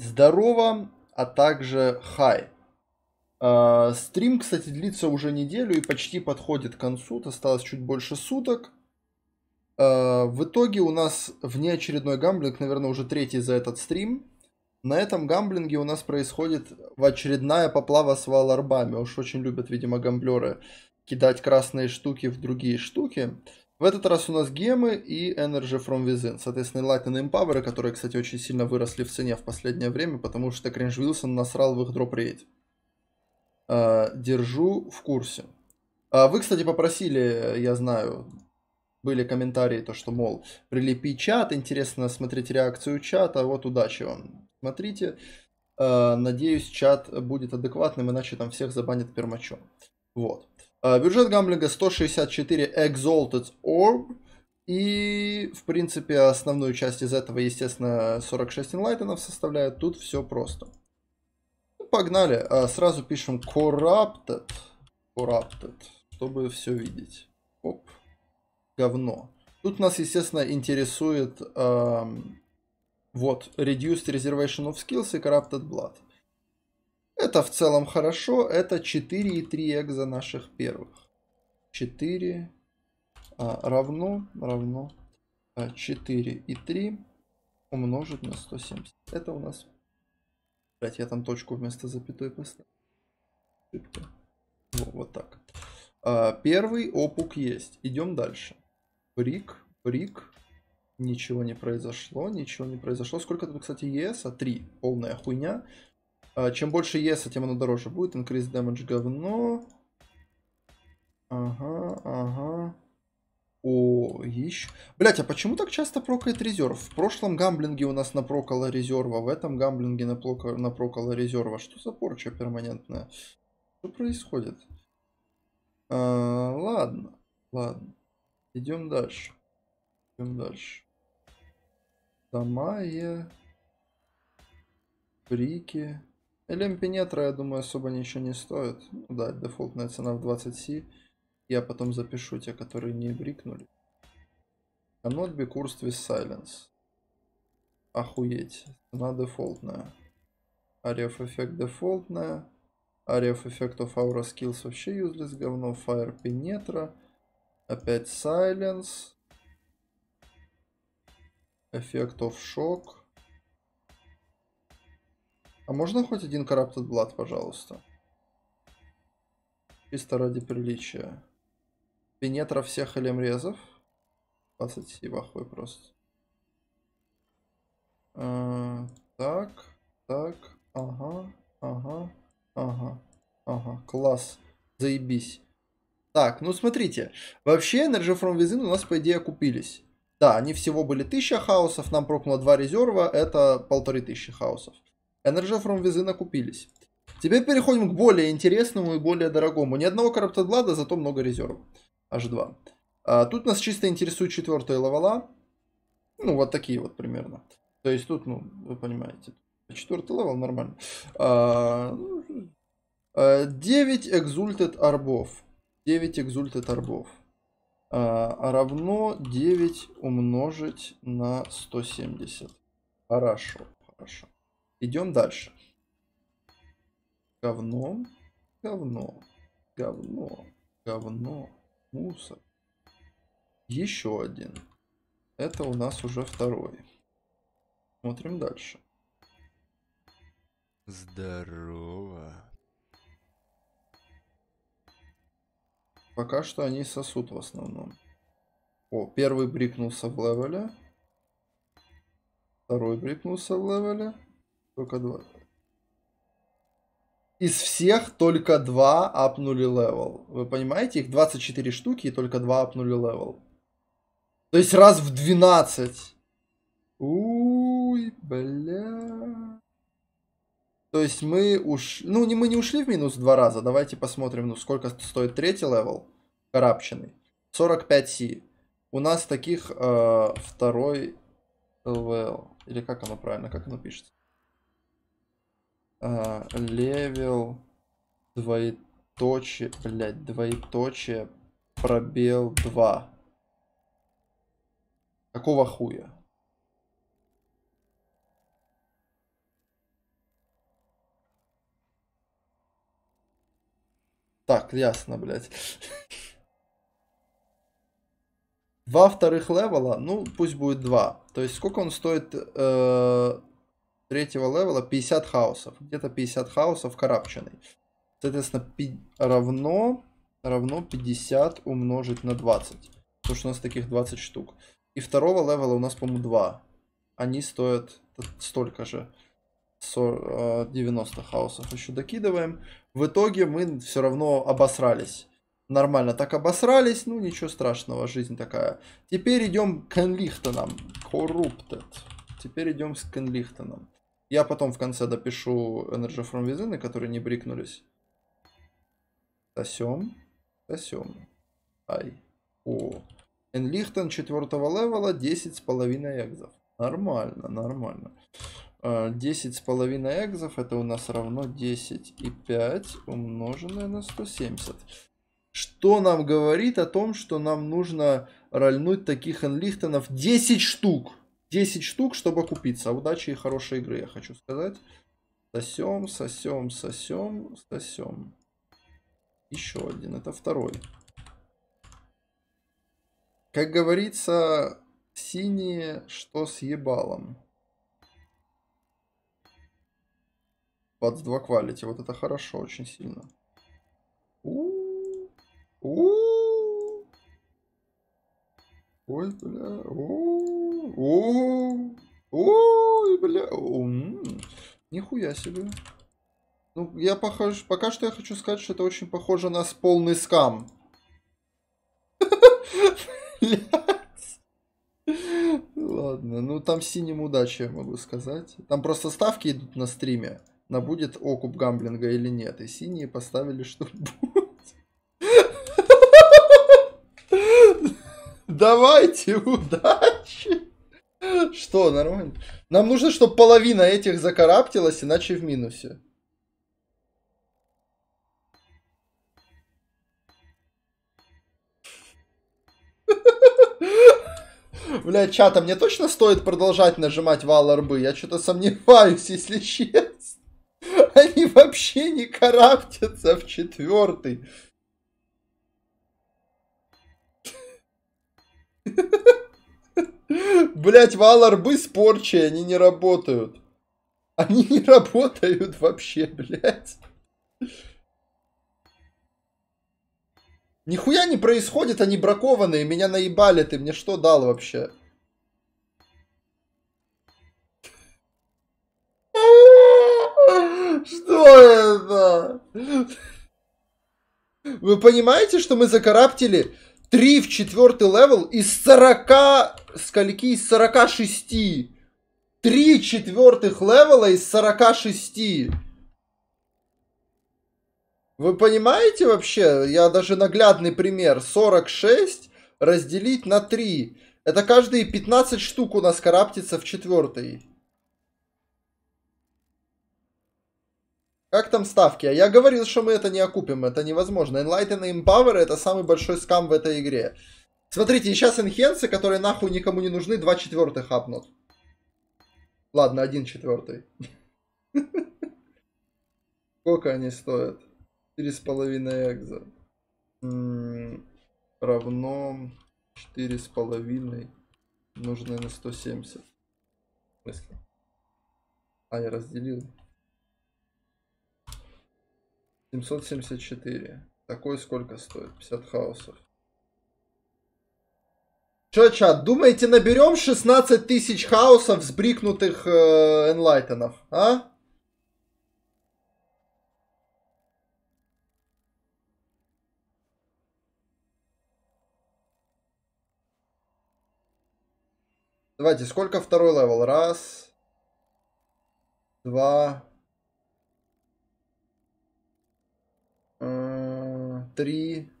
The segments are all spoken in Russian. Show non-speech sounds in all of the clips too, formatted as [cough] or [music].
здорово, а также хай. Э, стрим, кстати, длится уже неделю и почти подходит к концу. Осталось чуть больше суток. А, в итоге у нас внеочередной гамблинг, наверное, уже третий за этот стрим. На этом гамблинге у нас происходит очередная поплава с валорбами. Уж очень любят, видимо, гамблеры кидать красные штуки в другие штуки. В этот раз у нас гемы и Energy from Within. Соответственно, Lightning Empower, которые, кстати, очень сильно выросли в цене в последнее время, потому что Кринж Вилсон насрал в их дроп рейд. А, держу в курсе. А вы, кстати, попросили, я знаю, были комментарии, то что, мол, прилепи чат, интересно смотреть реакцию чата, вот удачи вам. Смотрите, а, надеюсь, чат будет адекватным, иначе там всех забанят пермачом. Вот. А, бюджет гамблинга 164 Exalted Orb. И, в принципе, основную часть из этого, естественно, 46 инлайтенов составляет. Тут все просто. Ну, погнали. А, сразу пишем Corrupted. Corrupted. Чтобы все видеть. Оп. Говно. Тут нас, естественно, интересует... Эм, вот. Reduced Reservation of Skills и Corrupted Blood. Это в целом хорошо. Это 4,3 экза наших первых. 4 а, равно, равно 4 а, и 3 умножить на 170. Это у нас... Блять, я там точку вместо запятой поставил. Во, ну, вот так. А, первый опук есть. Идем дальше. Брик, брик. Ничего не произошло, ничего не произошло. Сколько тут, кстати, ЕС? А 3. Полная хуйня. А, чем больше еса, тем оно дороже будет. Increase damage говно. Ага, ага. О, еще. Блять, а почему так часто прокает резерв? В прошлом гамблинге у нас напрокало резерва, а в этом гамблинге напрокало, резерва. Что за порча перманентная? Что происходит? А, ладно, ладно. Идем дальше. Идем дальше. Самая. Брики. LM Пенетра, я думаю, особо ничего не стоит. Ну да, дефолтная цена в 20C. Я потом запишу те, которые не брикнули. А not be cursed with silence. Охуеть. Цена дефолтная. Ареф эффект дефолтная. Ареф эффект of aura skills вообще useless говно. Fire Penetra. Опять silence. Эффект of shock. А можно хоть один Corrupted Blood, пожалуйста? Чисто ради приличия. Пенетра всех элемрезов. 20 сивахвы просто. А, так, так, ага, ага, ага, ага, класс, заебись. Так, ну смотрите, вообще Energy from Within у нас по идее купились. Да, они всего были 1000 хаосов, нам прокнуло 2 резерва, это 1500 хаосов. Энерджефром визы накупились. Теперь переходим к более интересному и более дорогому. Ни одного Короптодлада, зато много резервов. Аж два. А, тут нас чисто интересует четвертая лавала. Ну, вот такие вот примерно. То есть тут, ну, вы понимаете. Четвертый левел нормально. А, 9 экзультед арбов. 9 экзультед арбов. А, а равно 9 умножить на 170. Хорошо, хорошо. Идем дальше. Говно, говно, говно, говно, мусор. Еще один. Это у нас уже второй. Смотрим дальше. Здорово. Пока что они сосут в основном. О, первый брикнулся в левеле. Второй брикнулся в левеле. Только два. Из всех только два апнули левел. Вы понимаете? Их 24 штуки и только два апнули левел. То есть раз в 12. Уй, бля. То есть мы уж... Ну, не, мы не ушли в минус два раза. Давайте посмотрим, ну, сколько стоит третий левел. Карабченный. 45 си. У нас таких э, второй левел. Или как оно правильно, как оно пишется? А, левел двоеточие, блядь, двоеточие, пробел 2. Какого хуя? Так, ясно, блядь. Два [laughs] вторых левела, ну пусть будет два. То есть сколько он стоит... Э третьего левела 50 хаосов. Где-то 50 хаосов карабченый. Соответственно, равно, равно 50 умножить на 20. Потому что у нас таких 20 штук. И второго левела у нас, по-моему, 2. Они стоят столько же. 90 э, хаосов еще докидываем. В итоге мы все равно обосрались. Нормально так обосрались, ну ничего страшного, жизнь такая. Теперь идем к Энлихтонам. Corrupted. Теперь идем с Кенлихтоном. Я потом в конце допишу Energy from Within, которые не брикнулись. Сосем. Сосем. Ай. О. Энлихтен 4 левела, 10 с половиной экзов. Нормально, нормально. 10 а, с половиной экзов, это у нас равно 10 и 5 умноженное на 170. Что нам говорит о том, что нам нужно рольнуть таких энлихтенов 10 штук. 10 штук, чтобы купиться. А удачи и хорошей игры, я хочу сказать. Сосем, сосем, сосем, сосем. Еще один, это второй. Как говорится, синие, что с ебалом. Под 2 квалити, вот это хорошо, очень сильно. У -у -у. Ой, бля, у -у -у. Ой, бля. Нихуя себе. Ну, я похож... Пока что я хочу сказать, что это очень похоже на полный скам. Ладно, ну там синим удачи, я могу сказать. Там просто ставки идут на стриме. На будет окуп гамблинга или нет. И синие поставили, что будет. Давайте удачи. Что, нормально? Нам нужно, чтобы половина этих закараптилась, иначе в минусе. Бля, чата, мне точно стоит продолжать нажимать вал арбы? Я что-то сомневаюсь, если честно. Они вообще не караптятся в четвертый. Ha ha ha! Блять, валарбы с порчей, они не работают. Они не работают вообще, блять. Нихуя не происходит, они бракованные, меня наебали, ты мне что дал вообще? Что это? Вы понимаете, что мы закараптили 3 в четвертый левел из 40... Скольки? Из 46. 3 четвертых левела из 46. Вы понимаете вообще? Я даже наглядный пример. 46 разделить на 3. Это каждые 15 штук у нас караптится в четвертый Как там ставки? Я говорил, что мы это не окупим, это невозможно. Enlighten и Empower это самый большой скам в этой игре. Смотрите, сейчас инхенсы, которые нахуй никому не нужны, два четвертых хапнут. Ладно, один четвертый. [laughs] Сколько они стоят? Четыре с половиной экза. М-м, равно четыре с половиной. нужно на 170. А, я разделил. 774. Такой сколько стоит? 50 хаосов. Че, чат, думаете, наберем 16 тысяч хаосов сбрикнутых э, энлайтенов, а? Давайте, сколько второй левел? Раз, два, три,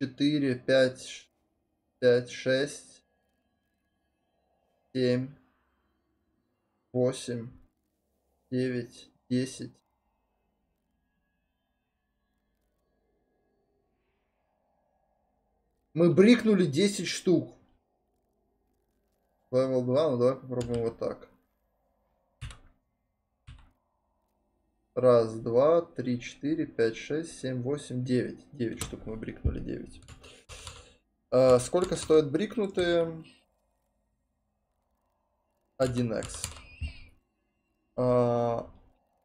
четыре, пять, пять, шесть, семь, восемь, девять, десять. Мы брикнули 10 штук. Левел 2, ну давай попробуем вот так. Раз, два, три, четыре, пять, шесть, семь, восемь, девять. Девять штук мы брикнули, девять. А, сколько стоят брикнутые? 1x. А,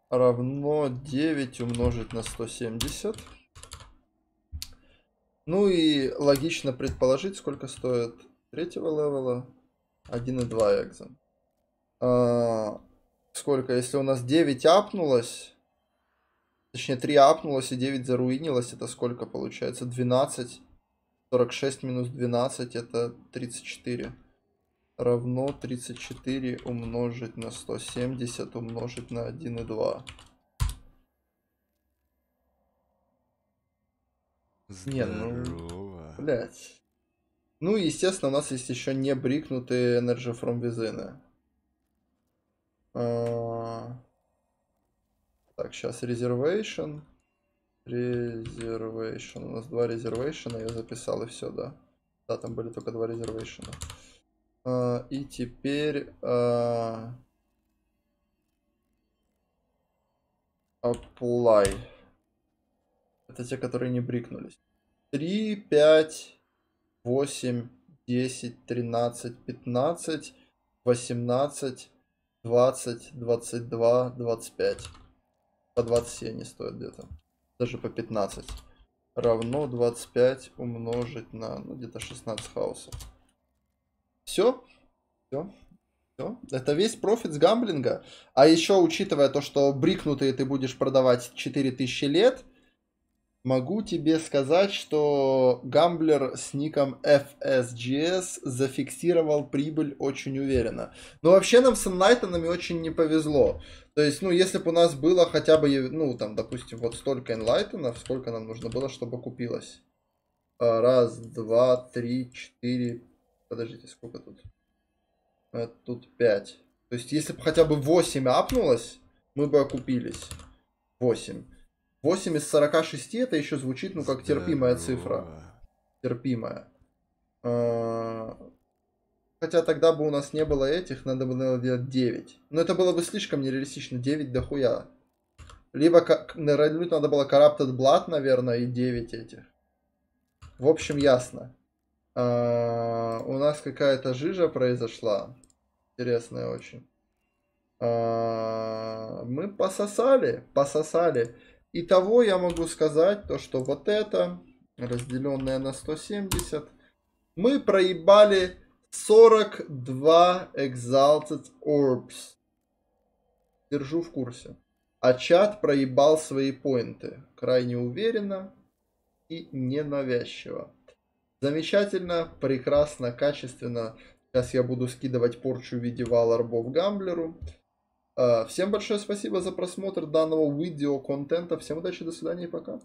равно 9 умножить на 170. Ну и логично предположить, сколько стоит третьего левела. 1,2 экза. А, сколько? Если у нас 9 апнулось Точнее, 3 апнулось и 9 заруинилось. Это сколько получается? 12. 46 минус 12 это 34. Равно 34 умножить на 170 умножить на 1,2. Не, ну... Блять. Ну естественно, у нас есть еще не брикнутые Energy from Within. А... Так, сейчас reservation. Reservation. У нас два reservation, я записал и все, да. Да, там были только два reservation. Uh, а, и теперь... Uh, apply. Это те, которые не брикнулись. 3, 5, 8, 10, 13, 15, 18, 20, 22, 25. По 20 они стоят где-то. Даже по 15. Равно 25 умножить на, ну, где-то 16 хаосов. Все. Все. Все. Это весь профит с гамблинга. А еще, учитывая то, что брикнутые ты будешь продавать 4000 лет, Могу тебе сказать, что гамблер с ником FSGS зафиксировал прибыль очень уверенно. Но вообще нам с Найтонами очень не повезло. То есть, ну, если бы у нас было хотя бы, ну, там, допустим, вот столько инлайтонов, сколько нам нужно было, чтобы купилось. А, раз, два, три, четыре. Подождите, сколько тут? А, тут пять. То есть, если бы хотя бы 8 апнулось, мы бы окупились. 8. 8 из 46 это еще звучит, ну, как терпимая цифра. Терпимая. А, хотя тогда бы у нас не было этих, надо было делать 9. Но это было бы слишком нереалистично, 9 дохуя. Либо нырнуть надо было Corrupted Blood, наверное, и 9 этих. В общем, ясно. А, у нас какая-то жижа произошла. Интересная очень. А, мы пососали, пососали. Итого я могу сказать, то что вот это, разделенное на 170, мы проебали 42 Exalted Orbs. Держу в курсе. А чат проебал свои поинты. Крайне уверенно и ненавязчиво. Замечательно, прекрасно, качественно. Сейчас я буду скидывать порчу в виде вала Гамблеру. Э, всем большое спасибо за просмотр данного видео контента. Всем удачи, до свидания и пока.